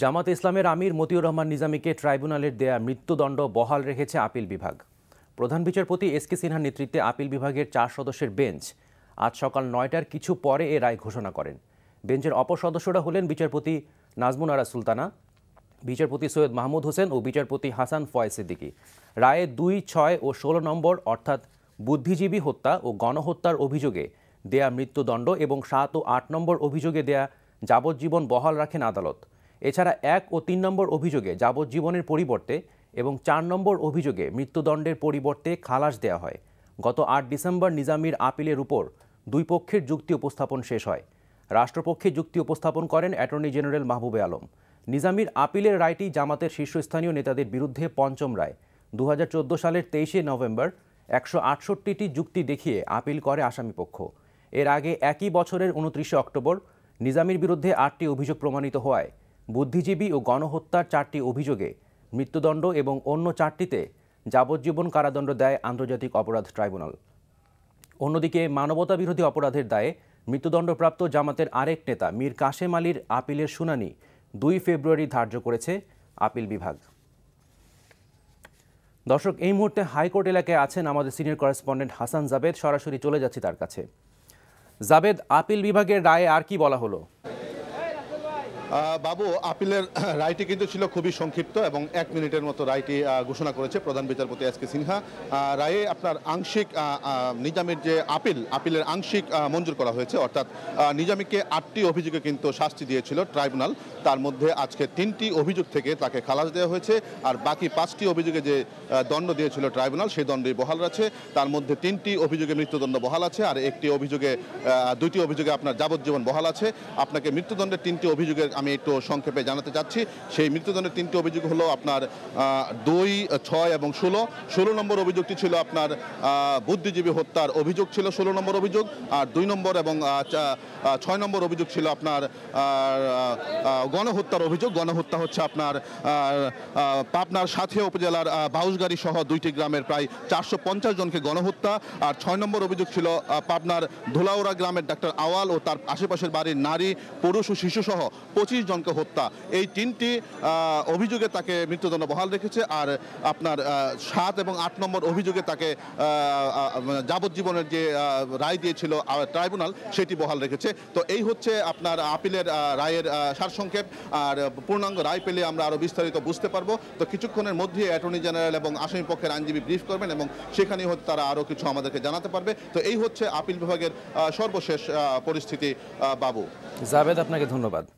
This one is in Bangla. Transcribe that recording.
জামাত ইসলামের আমির মতিউর রহমান নিজামীকে ট্রাইব্যুনালের দেয়া মৃত্যুদণ্ড বহাল রেখেছে আপিল বিভাগ প্রধান বিচারপতি এস কে সিনহার নেতৃত্বে আপিল বিভাগের চার সদস্যের বেঞ্চ আজ সকাল নয়টার কিছু পরে এ রায় ঘোষণা করেন বেঞ্চের অপর সদস্যরা হলেন বিচারপতি নাজমুনারা সুলতানা বিচারপতি সৈয়দ মাহমুদ হোসেন ও বিচারপতি হাসান ফয়েজ সিদ্দিকি রায়ে দুই ছয় ও ষোলো নম্বর অর্থাৎ বুদ্ধিজীবী হত্যা ও গণহত্যার অভিযোগে দেয়া মৃত্যুদণ্ড এবং সাত ও আট নম্বর অভিযোগে দেয়া যাবজ্জীবন বহাল রাখেন আদালত এছাড়া এক ও তিন নম্বর অভিযোগে যাবজ্জীবনের পরিবর্তে এবং চার নম্বর অভিযোগে মৃত্যুদণ্ডের পরিবর্তে খালাস দেয়া হয় গত আট ডিসেম্বর নিজামির আপিলের উপর দুই পক্ষের যুক্তি উপস্থাপন শেষ হয় রাষ্ট্রপক্ষে যুক্তি উপস্থাপন করেন অ্যাটর্নি জেনারেল মাহবুবে আলম নিজামির আপিলের রায়টি জামাতের শীর্ষস্থানীয় নেতাদের বিরুদ্ধে পঞ্চম রায় দু সালের তেইশে নভেম্বর একশো আটষট্টিটি যুক্তি দেখিয়ে আপিল করে আসামিপক্ষ এর আগে একই বছরের উনত্রিশে অক্টোবর নিজামির বিরুদ্ধে আটটি অভিযোগ প্রমাণিত হওয়ায় বুদ্ধিজীবী ও গণহত্যার চারটি অভিযোগে মৃত্যুদণ্ড এবং অন্য চারটিতে যাবজ্জীবন কারাদণ্ড দেয় আন্তর্জাতিক অপরাধ ট্রাইব্যুনাল অন্যদিকে মানবতাবিরোধী অপরাধের দায়ে মৃত্যুদণ্ডপ্রাপ্ত জামাতের আরেক নেতা মীর কাশেম আলীর আপিলের শুনানি দুই ফেব্রুয়ারি ধার্য করেছে আপিল বিভাগ দর্শক এই মুহূর্তে হাইকোর্ট এলাকায় আছেন আমাদের সিনিয়র করেসপন্ডেন্ট হাসান জাবেদ সরাসরি চলে যাচ্ছি তার কাছে জাবেদ আপিল বিভাগের রায়ে আর কি বলা হলো বাবু আপিলের রায়টি কিন্তু ছিল খুবই সংক্ষিপ্ত এবং এক মিনিটের মতো রায়টি ঘোষণা করেছে প্রধান বিচারপতি এস কে সিনহা রায়ে আপনার আংশিক নিজামের যে আপিল আপিলের আংশিক মঞ্জুর করা হয়েছে অর্থাৎ নিজামীকে আটটি অভিযোগে কিন্তু শাস্তি দিয়েছিল ট্রাইব্যুনাল তার মধ্যে আজকে তিনটি অভিযোগ থেকে তাকে খালাস দেওয়া হয়েছে আর বাকি পাঁচটি অভিযোগে যে দণ্ড দিয়েছিল ট্রাইব্যুনাল সেই দণ্ডই বহাল আছে তার মধ্যে তিনটি অভিযোগে মৃত্যুদণ্ড বহাল আছে আর একটি অভিযোগে দুইটি অভিযোগে আপনার যাবজ্জীবন বহাল আছে আপনাকে মৃত্যুদণ্ডের তিনটি অভিযোগের আমি একটু সংক্ষেপে জানাতে চাচ্ছি সেই মৃত্যুদণ্ডের তিনটি অভিযোগ হলো আপনার দুই ছয় এবং ষোলো ষোলো নম্বর অভিযোগটি ছিল আপনার বুদ্ধিজীবী হত্যার অভিযোগ ছিল ষোলো নম্বর অভিযোগ আর দুই নম্বর এবং ছয় নম্বর অভিযোগ ছিল আপনার গণহত্যার অভিযোগ গণহত্যা হচ্ছে আপনার পাবনার সাথে উপজেলার বাউসগাড়ি সহ দুইটি গ্রামের প্রায় চারশো পঞ্চাশ জনকে গণহত্যা আর ছয় নম্বর অভিযোগ ছিল পাবনার ধুলাউরা গ্রামের ডাক্তার আওয়াল ও তার আশেপাশের বাড়ির নারী পুরুষ ও শিশুসহ পঁচিশ জনকে হত্যা এই তিনটি অভিযোগে তাকে মৃত্যুদণ্ড বহাল রেখেছে আর আপনার সাত এবং আট নম্বর অভিযোগে তাকে মানে যাবজ্জীবনের যে রায় দিয়েছিল ট্রাইব্যুনাল সেটি বহাল রেখেছে তো এই হচ্ছে আপনার আপিলের রায়ের সারসংক্ষেপ আর পূর্ণাঙ্গ রায় পেলে আমরা আরও বিস্তারিত বুঝতে পারবো তো কিছুক্ষণের মধ্যে অ্যাটর্নি জেনারেল এবং আসামি পক্ষের আইনজীবী ব্রিফ করবেন এবং সেখানেই হয়তো তারা আরও কিছু আমাদেরকে জানাতে পারবে তো এই হচ্ছে আপিল বিভাগের সর্বশেষ পরিস্থিতি বাবু জাভেদ আপনাকে ধন্যবাদ